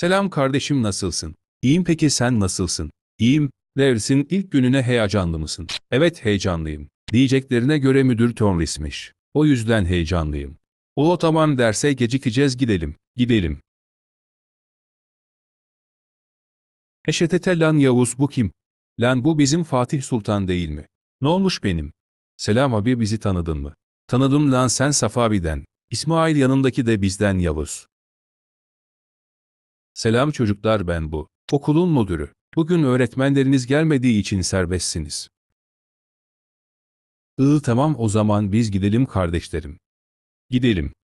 Selam kardeşim nasılsın? İyiyim peki sen nasılsın? İyiyim. Dersin ilk gününe heyecanlı mısın? Evet heyecanlıyım. Diyeceklerine göre müdür Tomris'miş. O yüzden heyecanlıyım. O tamam derse gecikeceğiz gidelim. Gidelim. Eşetete lan Yavuz bu kim? Lan bu bizim Fatih Sultan değil mi? Ne olmuş benim? Selam abi bizi tanıdın mı? Tanıdım lan sen Safabi'den. İsmail yanındaki de bizden Yavuz. Selam çocuklar ben bu. Okulun müdürü. Bugün öğretmenleriniz gelmediği için serbestsiniz. Iı tamam o zaman biz gidelim kardeşlerim. Gidelim.